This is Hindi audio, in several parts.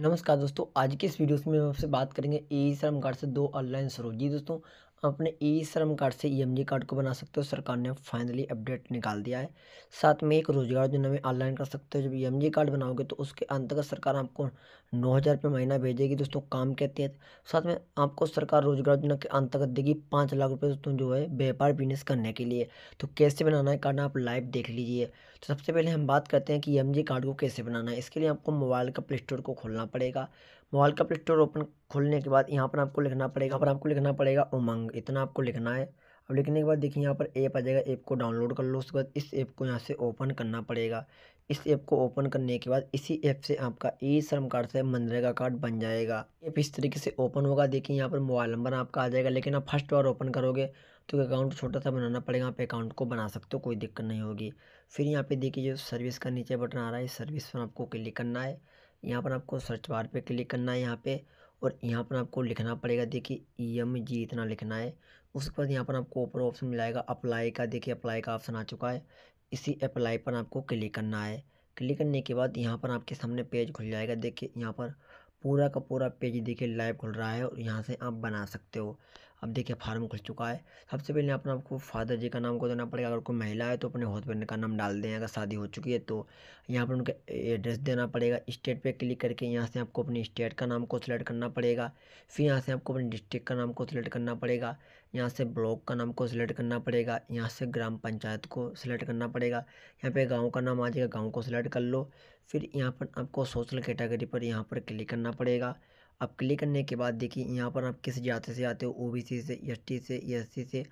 नमस्कार दोस्तों आज के इस वीडियो में हम आपसे बात करेंगे ई श्रम कार्ड से दो ऑनलाइन स्रोत जी दोस्तों अपने ई श्रम कार्ड से ई कार्ड को बना सकते हो सरकार ने फाइनली अपडेट निकाल दिया है साथ में एक रोजगार योजना में ऑनलाइन कर सकते हो जब ई कार्ड बनाओगे तो उसके अंतर्गत सरकार आपको नौ हज़ार रुपये महीना भेजेगी दोस्तों काम के तहत साथ में आपको सरकार रोजगार योजना के अंतर्गत देगी पाँच लाख रुपये दोस्तों जो है व्यापार बिजनेस करने के लिए तो कैसे बनाना है कार्ड आप लाइव देख लीजिए तो सबसे पहले हम बात करते हैं कि ई कार्ड को कैसे बनाना है इसके लिए आपको मोबाइल का प्ले स्टोर को खोलना पड़ेगा मोबाइल का प्ले स्टोर ओपन खोलने के बाद यहाँ पर आपको लिखना पड़ेगा पर आपको लिखना पड़ेगा उमंग इतना आपको लिखना है अब लिखने के बाद देखिए यहाँ पर ऐप आ जाएगा ऐप को डाउनलोड कर लो उसके बाद इस ऐप को यहाँ से ओपन करना पड़ेगा इस ऐप को ओपन करने के बाद इसी ऐप से आपका ई श्रम कार्ड से मनरेगा कार्ड बन जाएगा ऐप इस तरीके से ओपन होगा देखिए यहाँ पर मोबाइल नंबर आपका आ जाएगा लेकिन आप फर्स्ट बार ओपन करोगे तो अकाउंट छोटा सा बनाना पड़ेगा आप अकाउंट को बना सकते हो कोई दिक्कत नहीं होगी फिर यहाँ पे देखिए जो सर्विस का नीचे बटन आ रहा है सर्विस पर आपको क्लिक करना है यहाँ पर आपको सर्च बार पे क्लिक करना है यहाँ पे और यहाँ पर आपको लिखना पड़ेगा देखिए ई एम जी इतना लिखना है उसके बाद यहाँ पर आपको ऊपर ऑप्शन मिल जाएगा अप्लाई का देखिए अप्लाई का ऑप्शन आ चुका है इसी अप्लाई पर आपको क्लिक करना है क्लिक करने के बाद यहाँ पर आपके सामने पेज खुल जाएगा देखिए यहाँ पर पूरा का पूरा पेज देखिए लाइव खुल रहा है और यहाँ से आप बना सकते हो अब देखिए फार्म खुल चुका है सबसे पहले अपना आपको फादर जी का नाम को देना पड़ेगा अगर कोई महिला है तो अपने हस्बैंड का नाम डाल दें अगर शादी हो चुकी है तो यहाँ पर उनका एड्रेस देना पड़ेगा स्टेट पे क्लिक करके यहाँ से आपको अपने स्टेट का नाम को सिलेक्ट करना पड़ेगा फिर यहाँ से आपको अपने डिस्ट्रिक्ट का नाम को सिलेक्ट करना पड़ेगा यहाँ से ब्लॉक का नाम को सिलेक्ट करना पड़ेगा यहाँ से ग्राम पंचायत को सिलेक्ट करना पड़ेगा यहाँ पे गाँव का नाम आ जाएगा गाँव को सिलेक्ट कर लो फिर यहाँ पर आपको सोशल कैटेगरी पर यहाँ पर क्लिक करना पड़ेगा अब क्लिक करने के बाद देखिए यहाँ पर आप किस जाते से आते हो ओबीसी से एसटी से एससी से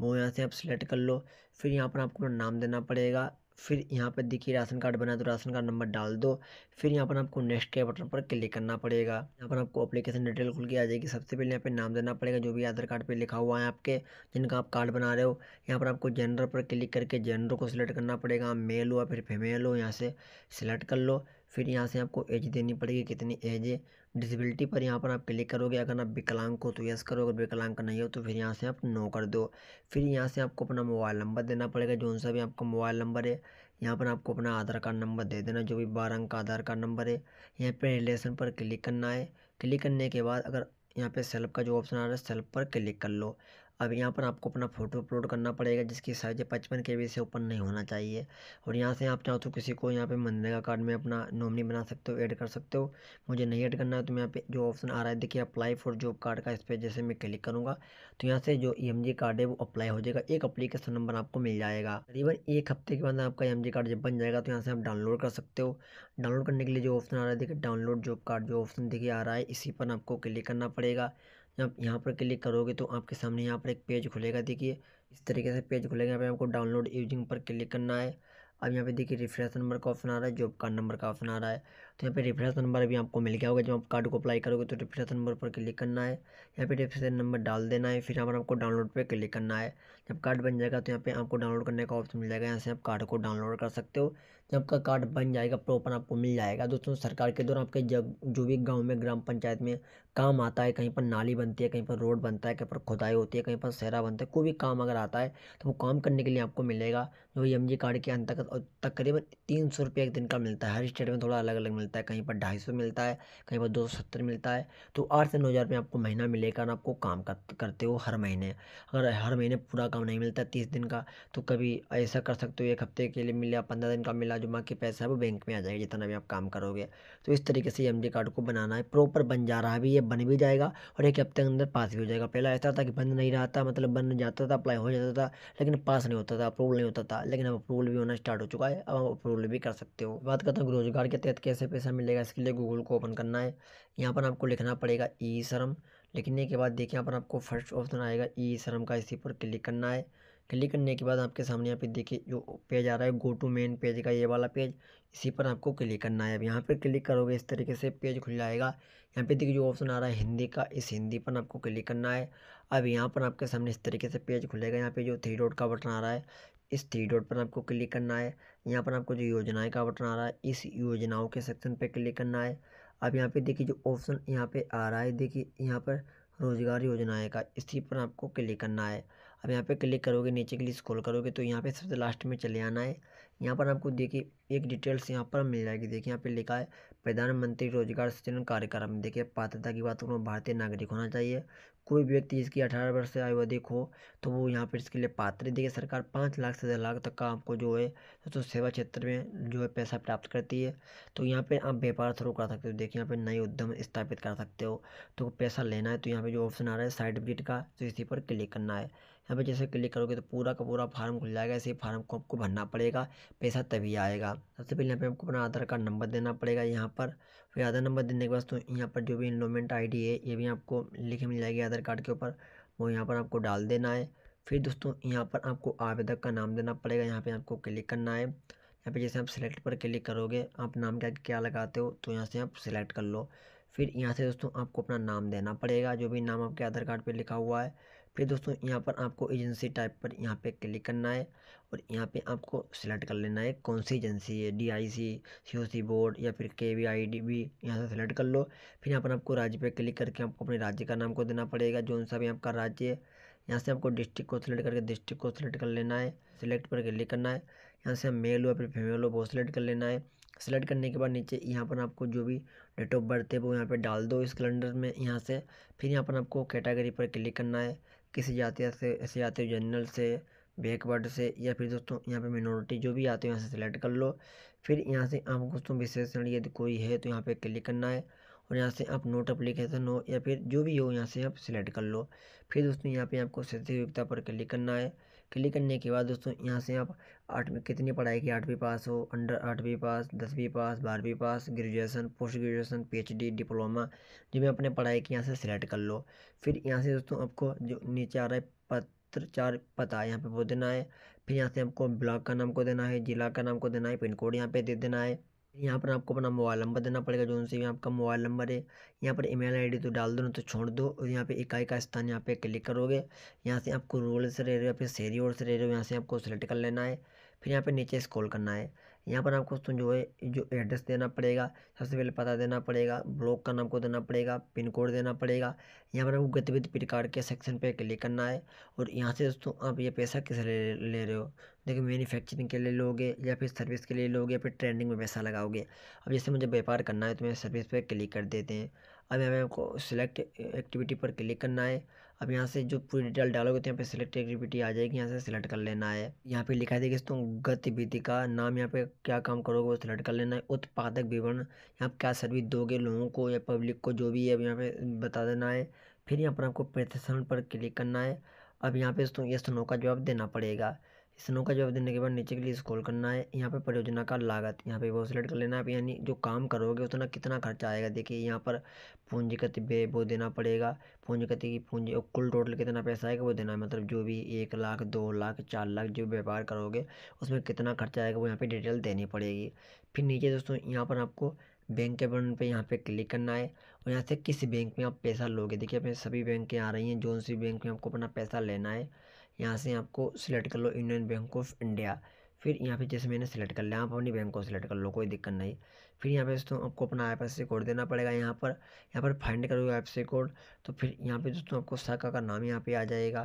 वो यहाँ से आप सिलेक्ट कर लो फिर यहाँ पर आपको नाम देना पड़ेगा फिर यहाँ पर देखिए राशन कार्ड बना तो राशन कार्ड नंबर डाल दो फिर यहाँ पर आपको नेक्स्ट के बटन पर क्लिक करना पड़ेगा यहाँ पर आपको अप्लीकेशन डिटेल खुल के आ जाएगी सबसे पहले यहाँ पे नाम देना पड़ेगा जो भी आधार कार्ड पे लिखा हुआ है आपके जिनका आप कार्ड बना रहे हो यहाँ पर आपको जेंडर पर क्लिक करके जेंडर को सिलेक्ट करना पड़ेगा मेल हो या फिर फीमेल हो यहाँ से सिलेक्ट कर लो फिर यहाँ से आपको एज देनी पड़ेगी कितनी एज है डिसबिलिटी पर यहाँ पर आप क्लिक करोगे अगर आप विकलांग हो तो यस करो अगर विकलांग नहीं हो तो फिर यहाँ से आप नो कर दो फिर यहाँ से आपको अपना मोबाइल नंबर देना पड़ेगा जो सा भी आपका मोबाइल नंबर है यहाँ पर आपको अपना आधार कार्ड नंबर दे देना जो भी बारह अंक का आधार कार्ड नंबर है यहाँ पर रिलेशन पर क्लिक करना है क्लिक करने के बाद अगर यहाँ पे सेल्फ का जो ऑप्शन आ रहा है सेल्फ पर क्लिक कर लो अब यहाँ पर आपको अपना फ़ोटो अपलोड करना पड़ेगा जिसकी साइज पचपन के से ओपन नहीं होना चाहिए और यहाँ से आप चाहो तो किसी को यहाँ पे मनरेगा कार्ड में अपना नॉमिनी बना सकते हो ऐड कर सकते हो मुझे नहीं ऐड करना है तो मैं यहाँ पे जो ऑप्शन आ रहा है देखिए अप्लाई फॉर जॉब कार्ड का इस पर जैसे मैं क्लिक करूँगा तो यहाँ से जो ई e कार्ड है वो अप्लाई हो जाएगा एक अप्लीकेशन नंबर आपको मिल जाएगा करीबन एक हफ्ते के बाद आपका एम e कार्ड जब बन जाएगा तो यहाँ से आप डाउनलोड कर सकते हो डाउनलोड करने के लिए जो ऑप्शन आ रहा है देखिए डाउनलोड जॉब कार्ड जो ऑप्शन देखिए आ रहा है इसी पर आपको क्लिक करना पड़ेगा जब यहाँ पर क्लिक करोगे तो आपके सामने यहाँ पर एक पेज खुलेगा देखिए इस तरीके से पेज खुलेगा यहाँ पर आपको डाउनलोड यूजिंग पर क्लिक करना है अब यहाँ पे देखिए रिफ्रेश नंबर का ऑप्शन आ रहा है जॉब कार्ड नंबर का ऑप्शन आ रहा है तो यहाँ पे रेफरेंस नंबर अभी आपको मिल गया होगा जब आप कार्ड को अप्लाई करोगे तो रेफरेंस नंबर पर क्लिक करना है यहाँ पे रेफरेंस नंबर डाल देना है फिर यहाँ पर आपको डाउनलोड पर क्लिक करना है जब कार्ड बन जाएगा तो यहाँ पे आपको डाउनलोड करने का ऑप्शन मिल जाएगा यहाँ से आप कार्ड को डाउनलोड कर सकते हो जब आपका कार्ड बन जाएगा प्रॉपर आपको मिल जाएगा दोस्तों सरकार के द्वारा आपके जब जो भी गाँव में ग्राम पंचायत में काम आता है कहीं पर नाली बनती है कहीं पर रोड बनता है कहीं पर खुदाई होती है कहीं पर सहरा बनता है कोई भी काम अगर आता है तो वो काम करने के लिए आपको मिलेगा जो एम कार्ड के अंतर्गत तकरीबन तीन सौ रुपये एक दिन का मिलता है हर स्टेट में थोड़ा अलग अलग मिलता है मिलता है कहीं पर ढाई सौ मिलता है कहीं पर दो सौ सत्तर मिलता है तो आठ से नौ हज़ार रुपये आपको महीना मिलेगा ना आपको काम करते हो हर महीने अगर हर महीने पूरा काम नहीं मिलता तीस दिन का तो कभी ऐसा कर सकते हो एक हफ्ते के लिए मिला पंद्रह दिन का मिला जो बाकी पैसा है वो बैंक में आ जाएगा जितना भी आप काम करोगे तो इस तरीके से एम कार्ड को बनाना है प्रॉपर बन जा रहा है भी ये बन भी जाएगा और एक हफ्ते के अंदर पास भी हो जाएगा पहला ऐसा था कि बंद नहीं रहा था मतलब बन जाता था अप्लाई हो जाता था लेकिन पास नहीं होता था अप्रूवल नहीं होता था लेकिन अब अप्रूवल भी होना स्टार्ट हो चुका है अब आप अप्रूवल भी कर सकते हो बात करता हूँ रोजगार के तहत कैसे कैसा मिलेगा इसके लिए गूगल को ओपन करना है यहाँ पर आपको लिखना पड़ेगा ई शर्म लिखने के बाद देखिए यहाँ पर आपको फर्स्ट ऑप्शन आएगा ई शर्म का इसी पर क्लिक करना है क्लिक करने के बाद आपके सामने यहाँ पे देखिए जो पेज आ रहा है गो टू मेन पेज का ये वाला पेज इसी पर आपको क्लिक करना है अब यहाँ पर क्लिक करोगे इस तरीके से पेज खुल जाएगा यहाँ पे देखिए जो ऑप्शन आ रहा है हिंदी का इस हिंदी पर आपको क्लिक करना है अब यहाँ पर आपके सामने इस तरीके से पेज खुलेगा यहाँ पे जो थ्री डॉट का बटन आ रहा है इस थ्री डॉट पर आपको क्लिक करना है यहाँ पर आपको जो योजनाएं का बटन आ रहा है इस योजनाओं के सेक्शन पे क्लिक करना है अब यहाँ पे देखिए जो ऑप्शन यहाँ पे आ रहा है देखिए यहाँ पर रोजगार योजनाएं का इसी पर आपको क्लिक करना है अब यहाँ पे क्लिक करोगे नीचे के लिए स्क्रॉल करोगे तो यहाँ पे सबसे लास्ट में चले आना है यहाँ पर आपको देखिए एक डिटेल्स यहाँ पर मिल जाएगी देखिए यहाँ पे लिखा है प्रधानमंत्री रोजगार सृजन कार्यक्रम देखिए पात्रता की बात करूँ भारतीय नागरिक होना चाहिए कोई भी व्यक्ति इसकी अठारह वर्ष से आयु अधिक हो तो वो यहाँ पर इसके लिए पात्र देखिए सरकार पाँच लाख से दस लाख तक का आपको जो है तो सेवा क्षेत्र में जो है पैसा प्राप्त करती है तो यहाँ पे आप व्यापार शुरू कर सकते हो देखिए यहाँ पे नए उद्यम स्थापित कर सकते हो तो पैसा लेना है तो यहाँ पर जो ऑप्शन आ रहा है सर्टिफिकेट का तो इसी पर क्लिक करना है यहाँ पर जैसे क्लिक करोगे तो पूरा का पूरा फार्म खुल जाएगा इसी फार्म को आपको भरना पड़ेगा पैसा तभी आएगा सबसे पहले यहाँ पे आपको अपना आधार कार्ड नंबर देना पड़ेगा यहाँ पर फिर आधार नंबर देने के बाद तो यहाँ पर जो भी इनमेंट आईडी है ये भी आपको लिखे मिल जाएगी आधार कार्ड के ऊपर वो यहाँ पर आपको डाल देना है फिर दोस्तों यहाँ पर आपको आवेदक का नाम देना पड़ेगा यहाँ पर आपको क्लिक करना है यहाँ पर जैसे आप सिलेक्ट पर क्लिक करोगे आप नाम क्या क्या लगाते हो तो यहाँ से आप सिलेक्ट कर लो फिर यहाँ से दोस्तों आपको अपना नाम देना पड़ेगा जो भी नाम आपके आधार कार्ड पर लिखा हुआ है फिर दोस्तों यहाँ पर आपको एजेंसी टाइप पर यहाँ पे क्लिक करना है और यहाँ पे आपको सेलेक्ट कर लेना है कौन सी एजेंसी है डीआईसी सीओसी बोर्ड या फिर के वी आई डी बी यहाँ से सेलेक्ट कर लो फिर यहाँ पर आपको राज्य पे क्लिक करके आपको अपने राज्य का नाम को देना पड़ेगा जो सा भी आपका राज्य है यहाँ से आपको डिस्ट्रिक्ट को सिलेक्ट करके डिस्ट्रिक्ट को सिलेक्ट कर लेना है सिलेक्ट पर क्लिक करना है यहाँ से मेल हो या फिर फीमेल हो वो सिलेक्ट कर लेना है सेलेक्ट करने के बाद नीचे यहाँ पर आपको जो भी डेट ऑफ बर्थ है वो यहाँ पर डाल दो इस कैलेंडर में यहाँ से फिर यहाँ पर आपको कैटेगरी पर क्लिक करना है किसी जातिया से ऐसे आते हो जनरल से बैकवर्ड से या फिर दोस्तों यहाँ पे मिनोरिटी जो भी आते हो यहाँ से सिलेक्ट कर लो फिर यहाँ से आप दोस्तों विशेषण यदि कोई है तो यहाँ पे क्लिक करना है और यहाँ से आप नोट अप्लीकेशन हो या फिर जो भी हो यहाँ से आप सिलेक्ट कर लो फिर दोस्तों यहाँ पे आपको योग्यता पर क्लिक करना है क्लिक करने के बाद दोस्तों यहाँ से आप आठवीं कितनी पढ़ाई की आठवीं पास हो अंडर आठवीं पास दसवीं पास बारहवीं पास graduation post graduation PhD diploma जो भी अपने पढ़ाई की यहाँ से सिलेक्ट कर लो फिर यहाँ से दोस्तों आपको जो नीचे आ रहा है पत्र चार पता यहाँ पे वो देना है फिर यहाँ से आपको ब्लॉक का नाम को देना है जिला का नाम को देना है पिन कोड यहाँ पे दे देना है यहाँ पर आपको अपना मोबाइल नंबर देना पड़ेगा जो उनसे आपका मोबाइल नंबर है यहाँ पर ईमेल आईडी तो डाल दो ना तो छोड़ दो और यहाँ पे इकाई का स्थान यहाँ पे क्लिक करोगे यहाँ से आपको रूरल से रह रहे हो या फिर शहरी ओर से रह रहे हो यहाँ से आपको सेलेक्ट कर लेना है फिर यहाँ पे नीचे स्क्रॉल करना है यहाँ पर आपको दोस्तों जो है जो एड्रेस देना पड़ेगा सबसे पहले पता देना पड़ेगा ब्लॉक का नाम को देना पड़ेगा पिन कोड देना पड़ेगा यहाँ पर आपको गतिविधि प्रकार के सेक्शन पर क्लिक करना है और यहाँ से दोस्तों आप ये पैसा किस ले, ले रहे हो देखिए मैन्युफैक्चरिंग के लिए लोगे या फिर सर्विस के लिए लोगे या फिर ट्रेंडिंग में पैसा लगाओगे अब जैसे मुझे व्यापार करना है तो मैं सर्विस पर क्लिक कर देते हैं अब हमें आपको सिलेक्ट एक्टिविटी पर क्लिक करना है अब यहाँ से जो पूरी डिटेल डालोगे तो यहाँ पे सिलेक्ट एक्टिविटी आ जाएगी यहाँ से सिलेक्ट कर लेना है यहाँ पे लिखा देगी देखिए दोस्तों गतिविधि का नाम यहाँ पे क्या काम करोगे वो सिलेक्ट कर लेना है उत्पादक विवरण यहाँ क्या सर्विस दोगे लोगों को या पब्लिक को जो भी है अब यहाँ पे बता देना है फिर यहाँ पर आपको प्रतिशत पर क्लिक करना है अब यहाँ पे दोस्तों ये नो का जवाब देना पड़ेगा स्नो का जवाब देने के बाद नीचे के लिए स्क्रॉल करना है यहाँ पर परियोजना का लागत यहाँ पे वो सिलेक्ट कर लेना आप यानी जो काम करोगे उतना कितना खर्चा आएगा देखिए यहाँ पर पूंजीगत व्यय वो देना पड़ेगा पूंजीगत की पूंजी और कुल टोटल कितना पैसा आएगा वो देना है मतलब जो भी एक लाख दो लाख चार लाख जो व्यापार करोगे उसमें कितना खर्चा आएगा वो यहाँ पर डिटेल देनी पड़ेगी फिर नीचे दोस्तों यहाँ पर आपको बैंक के बटन पे यहाँ पे क्लिक करना है और यहाँ से किस बैंक में आप पैसा लोगे देखिए अपने सभी बैंक के आ रही हैं जोन सी बैंक में आपको अपना पैसा लेना है यहाँ से आपको सिलेक्ट कर लो यूनियन बैंक ऑफ इंडिया फिर यहाँ पे जैसे मैंने सेलेक्ट कर लिया आप अपनी बैंक को सिलेक्ट कर लो कोई दिक्कत नहीं फिर यहाँ पे दोस्तों आपको अपना आई से कोड देना पड़ेगा यहाँ पर यहाँ पर फाइंड करोगे आई से कोड तो फिर यहाँ पे दोस्तों आपको शाखा का नाम यहाँ पे आ जाएगा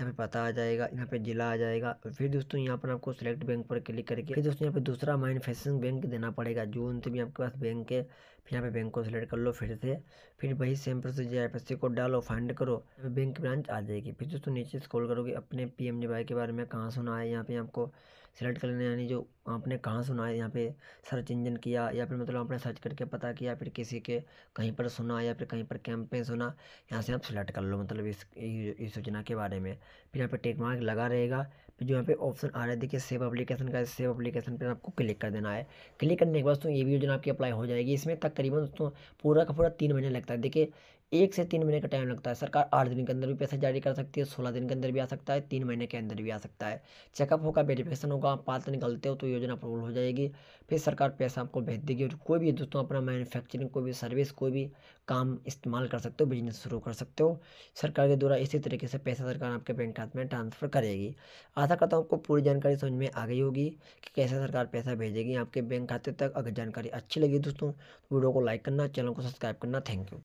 यहाँ पे पता आ जाएगा यहाँ पे जिला आ जाएगा फिर दोस्तों यहाँ पर आपको सिलेक्ट बैंक पर क्लिक करके फिर दोस्तों यहाँ पे दूसरा मैनुफैक्चरिंग बैंक देना पड़ेगा जो उनसे भी आपके पास बैंक है फिर यहाँ पे बैंक को सिलेक्ट कर लो फिर से फिर वही सेम प्रोसेस ऐप से कोड डालो फाइंड करो बैंक ब्रांच आ जाएगी फिर दोस्तों नीचे स्क्रॉल करोगे अपने पी एम के बारे में कहाँ सुना है यहाँ पे आपको सिलेक्ट कर लेना यानी जो आपने कहाँ सुना है यहाँ पे सर्च इंजन किया या फिर मतलब आपने सर्च करके पता किया फिर किसी के कहीं पर सुना या फिर कहीं पर कैंपेन सुना यहाँ से आप सेलेक्ट कर लो मतलब इस इस योजना के बारे में फिर यहाँ पे टेक मार्क लगा रहेगा फिर जो यहाँ पे ऑप्शन आ रहा है देखिए सेव अप्लीकेशन का सेव अप्लीकेशन पर आपको क्लिक कर देना है क्लिक करने के बाद दोस्तों ये भी योजना आपकी अप्लाई हो जाएगी इसमें तकरीबन दोस्तों पूरा का पूरा तीन महीने लगता है देखिए एक से तीन महीने का टाइम लगता है सरकार आठ दिन के अंदर भी पैसा जारी कर सकती है सोलह दिन के अंदर भी आ सकता है तीन महीने के अंदर भी आ सकता है चेकअप होगा वेरिफिकेशन होगा आप पात्र निकलते हो तो योजना अप्रूवल हो जाएगी फिर सरकार पैसा आपको भेज देगी और कोई भी दोस्तों अपना मैन्युफैक्चरिंग कोई भी सर्विस कोई भी काम इस्तेमाल कर सकते हो बिजनेस शुरू कर सकते हो सरकार के द्वारा इसी तरीके से पैसा सरकार आपके बैंक खाते में ट्रांसफ़र करेगी आशा करता हूँ आपको पूरी जानकारी समझ में आ गई होगी कि कैसे सरकार पैसा भेजेगी आपके बैंक खाते तक अगर जानकारी अच्छी लगी दोस्तों वीडियो को लाइक करना चैनल को सब्सक्राइब करना थैंक यू